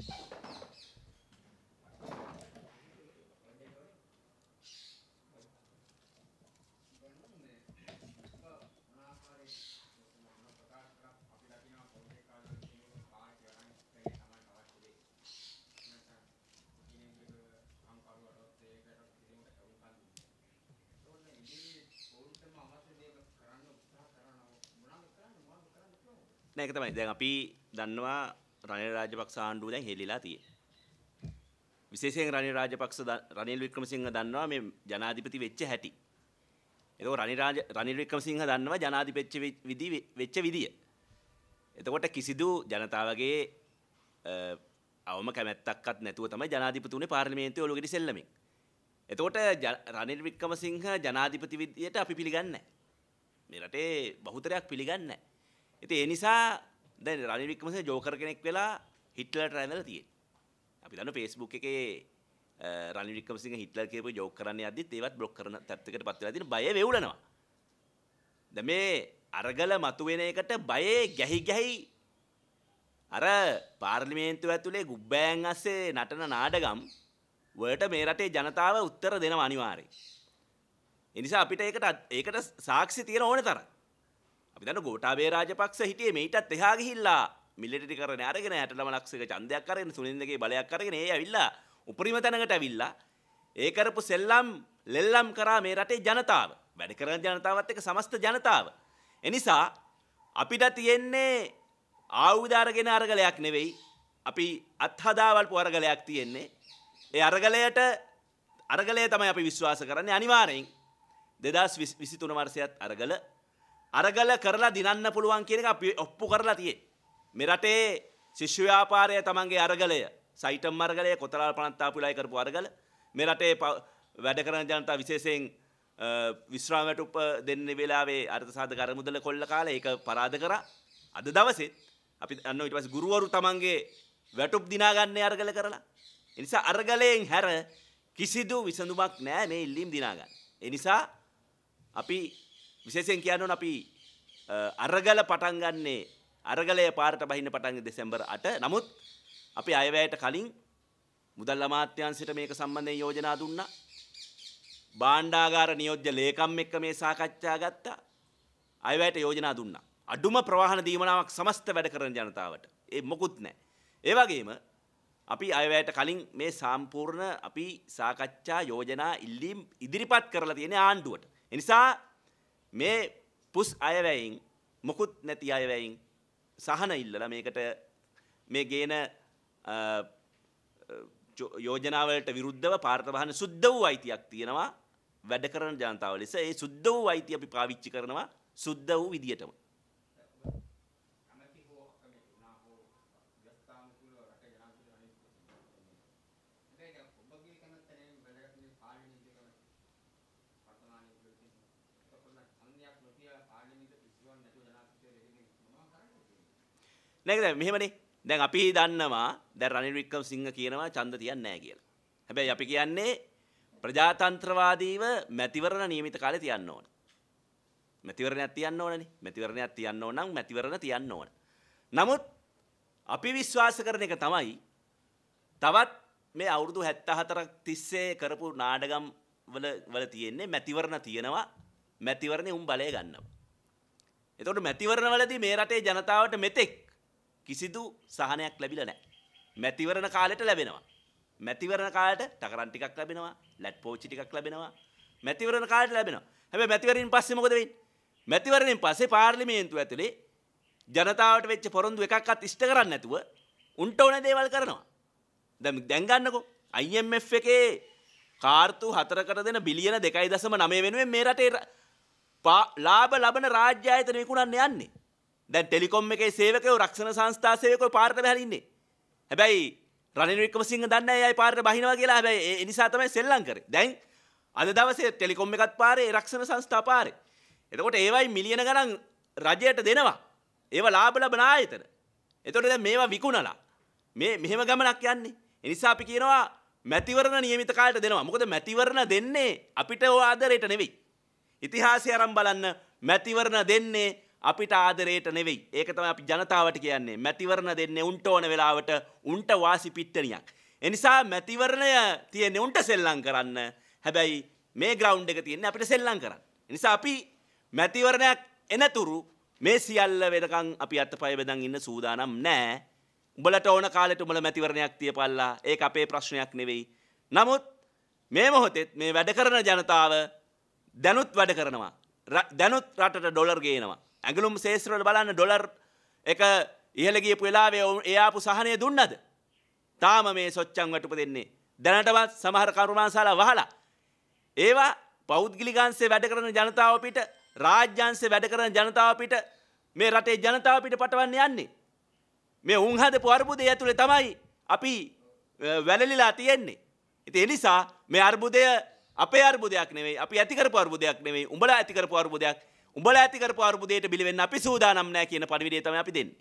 නෑ ඒක තමයි. දැන් අපි දන්නවා රනිල් රාජපක්ෂ ආණ්ඩුව දැන් හෙළිලා තියෙන්නේ. විශේෂයෙන් රනිල් රාජපක්ෂ රනිල් වික්‍රමසිංහ දන්නවා මේ ජනාධිපති වෙච්ච හැටි. එතකොට රනිල් රාජ රනිල් වික්‍රමසිංහ දන්නවා ජනාධිපති විදි වෙච්ච විදිය. එතකොට කිසිදු ජනතාවගේ අවම කැමැත්තක්වත් නැතුව තමයි ජනාධිපති උනේ පාර්ලිමේන්තුවේ ඔලුගෙඩි සෙල්ලමින්. එතකොට රනිල් වික්‍රමසිංහ ජනාධිපති විදියට අපි පිළිගන්නේ නැහැ. මේ රටේ බහුතරයක් පිළිගන්නේ නැහැ. ඉතින් ඒ නිසා දැන් රනිල් වික්‍රමසිංහ ජෝකර් කෙනෙක් වෙලා හිට්ලර්ට රැඳලා තියෙන්නේ. අපි දන්නවා Facebook එකේ රනිල් වික්‍රමසිංහ හිට්ලර් කියපු ජෝක් කරන්න යද්දිත් ඒවත් බ්ලොක් කරන තත්ත්වයකට පත් වෙලා තියෙන බය වෙවුලනවා. දැන් මේ අරගල මතුවෙන එකට බයේ ගැහි ගැහි අර පාර්ලිමේන්තුව ඇතුලේ ගුබ්බෑන් අස්සේ නටන නාඩගම් වලට මේ රටේ ජනතාව උත්තර දෙනවා අනිවාර්යයෙන්. ඒ නිසා අපිට ඒකට ඒකට සාක්ෂි තියෙන ඕනේ තරම්. අපි දන්න ගෝඨාභය රාජපක්ෂ හිටියේ මේිටත් එහා ගිහිල්ලා මිලිටරි කරන අරගෙන 69 ලක්ෂයක ඡන්දයක් අරගෙන සුනින්දගේ බලයක් අරගෙන ඒ ඇවිල්ලා උපරිම තැනකට ඇවිල්ලා ඒ කරපු සෙල්ලම් ලෙල්ලම් කරා මේ රටේ ජනතාව වැඩ කරන ජනතාවත් එක්ක සමස්ත ජනතාව එනිසා අපිට තියෙන්නේ ආයුධාරගෙන අරගලයක් නෙවෙයි අපි අත්හදාවල්පු අරගලයක් තියෙන්නේ ඒ අරගලයට අරගලය තමයි අපි විශ්වාස කරන්නේ අනිවාර්යෙන් 2023 වර්ෂයත් අරගල අරගල කරලා දිනන්න පුළුවන් කියන එක අපි ඔප්පු කරලා තියෙන්නේ. මෙරටේ ශිෂ්‍ය ව්‍යාපාරය තමන්ගේ අරගලය සයිටම් අරගලය කොතරල් පනත්තාපුලයි කරපු අරගල මෙරටේ වැඩ කරන ජනතා විශේෂයෙන් විශ්‍රාමයට උප දෙන්න වෙලාවේ අර්ථ සාධක අරමුදල කොල්ල කාලේ ඒක පරාද කරා අද දවසේ අපි අන්න ඊට පස්සේ ගුරුවරු තමන්ගේ වැටුප් දිනා ගන්න අරගල කරලා ඒ නිසා අරගලයෙන් හැර කිසිදු විසඳුමක් නැහැ මේ ඉල්ලීම් දිනා ගන්න. ඒ නිසා අපි විශේෂයෙන් කියනවන අපි අරගල පටන් ගන්නේ අරගලය පාරට බහින්න පටන් දෙසැම්බර් 8. නමුත් අපි අයවැයට කලින් මුදල් අමාත්‍යාංශයට මේක සම්බන්ධයෙන් යෝජනා දුන්නා. භාණ්ඩාගාර නියෝජ්‍ය ලේකම් එක්ක මේ සාකච්ඡා ගත්තා. අයවැයට යෝජනා දුන්නා. අඩුම ප්‍රවාහන දීමනාවක් සමස්ත වැඩ කරන ජනතාවට. ඒ මොකුත් නැහැ. ඒ වගේම අපි අයවැයට කලින් මේ සම්පූර්ණ අපි සාකච්ඡා යෝජනා ඉල්ලීම් ඉදිරිපත් කරලා තියෙන ආණ්ඩුවට. ඒ නිසා මේ පුස් අයවැයින් මොකුත් නැති අයවැයින් සහන ඉල්ලලා මේකට මේ ගේන යෝජනාවලට විරුද්ධව පාර්ථභාන සුද්ධ වූ අයිතියක් තියෙනවා වැඩ කරන ජනතාව ලෙස ඒ සුද්ධ වූ අයිතිය අපි පාවිච්චි කරනවා සුද්ධ වූ විදියටම. නේද මෙහෙමනේ දැන් අපි දන්නවා දැන් රනිල් වික්‍රමසිංහ කියනවා ඡන්ද තියන්නේ නැහැ කියලා. හැබැයි අපි කියන්නේ ප්‍රජාතන්ත්‍රවාදීව මැතිවරණ නියමිත කාලේ තියන්න ඕන. මැතිවරණයක් තියන්න ඕනනේ. මැතිවරණයක් තියන්න ඕන නම් මැතිවරණ තියන්න ඕන. නමුත් අපි විශ්වාස කරන එක තමයි තවත් මේ අවුරුදු 74ක් තිස්සේ කරපු නාඩගම් වල වල තියෙන්නේ මැතිවරණ තියෙනවා මැතිවරණේ උන් බලය ගන්නවා. එතකොට මැතිවරණ වලදී මේ රටේ ජනතාවට මෙතෙක් කිසිදු සහනයක් ලැබිලා නැහැ. මැතිවරණ කාලෙට ලැබෙනවා. මැතිවරණ කාලට ටකරන් ටිකක් ලැබෙනවා, ලැට් පෝච්චි ටිකක් ලැබෙනවා. මැතිවරණ කාලට ලැබෙනවා. හැබැයි මැතිවරණින් පස්සේ මොකද වෙන්නේ? මැතිවරණින් පස්සේ පාර්ලිමේන්තුව ඇතුලේ ජනතාවට වෙච්ච පොරොන්දු එකක්වත් ඉෂ්ට කරන්නේ නැතුව උන්ට ඕන දේවල් කරනවා. දැන් දැන් ගන්නකෝ IMF එකේ කාර්තු හතරකට දෙන බිලියන 2.9 වෙනුවෙන් මේ රටේ ලාභ ලබන රාජ්‍ය ආයතන විකුණන්න යන්නේ. දැන් ටෙලිකොම් එකේ සේවකයෝ රක්ෂණ සංස්ථා සේවකයෝ පාරට බහලා ඉන්නේ. හැබැයි රනිල් වික්‍රමසිංහ දන්නේ අයයි පාරට බහිනවා කියලා. හැබැයි ඒ නිසා තමයි සෙල්ලම් කරේ. දැන් අද දවසේ ටෙලිකොම් එකත් පාරේ රක්ෂණ සංස්ථා පාරේ. එතකොට ඒවයි මිලියන ගණන් රජයට දෙනවා. ඒව ලාභ ලබන ආයතන. එතකොට දැන් මේවා විකුණලා මේ මෙහෙම ගමනක් යන්නේ. ඒ නිසා අපි කියනවා මැතිවරණ નિયમિત කාලයට දෙනවා. මොකද මැතිවරණ දෙන්නේ අපිට ඕ ආදරයට නෙවෙයි. ඉතිහාසය අරන් බලන්න මැතිවරණ දෙන්නේ අපිට ආදරයට නෙවෙයි. ඒක තමයි අපි ජනතාවට කියන්නේ. මැතිවරණ දෙන්නේ උන්ට ඕන වෙලාවට උන්ට වාසි පිට්ටනියක්. ඒ නිසා මැතිවරණය තියෙන්නේ උන්ට සෙල්ලම් කරන්න. හැබැයි මේ ග්‍රවුන්ඩ් එක තියෙන්නේ අපිට සෙල්ලම් කරන්න. ඒ නිසා අපි මැතිවරණයක් එනතුරු මේ සියල්ල වෙනකන් අපි අත්පය බෙදන් ඉන්න සූදානම් නෑ. උඹලට ඕන කාලෙට උඹල මැතිවරණයක් තියපල්ලා. ඒක අපේ ප්‍රශ්නයක් නෙවෙයි. නමුත් මේ මොහොතෙත් මේ වැඩ කරන ජනතාව දැනුත් වැඩ කරනවා. දැනුත් රටට ඩොලර් ගේනවා. ඇගලුම් සේස්ත්‍රවල බලන්න ඩොලර් එක ඉහළ ගියපු වෙලාවේ ඒ ආපු සහනය දුන්නද? තාම මේ සොච්චම් වටුප දෙන්නේ. දැනටවත් සමහර කර්මාන්ශාලා වහලා. ඒවා පෞද්ගලිකංශේ වැඩ කරන ජනතාව පිට රාජ්‍යංශේ වැඩ කරන ජනතාව පිට මේ රටේ ජනතාව පිට පටවන්න යන්නේ. මේ උන් හදපු අර්බුදය ඇතුලේ තමයි අපි වැළලිලා තියෙන්නේ. ඉතින් ඒ නිසා මේ අර්බුදය අපේ අර්බුදයක් නෙවෙයි අපි ඇති කරපු අර්බුදයක් නෙවෙයි උඹලා ඇති කරපු අර්බුදයක්. උඹලා ඇති කරපු අර්බුදයට බිලි වෙන්න අපි සූදානම් නැහැ කියන පණිවිඩය තමයි අපි දෙන්නේ.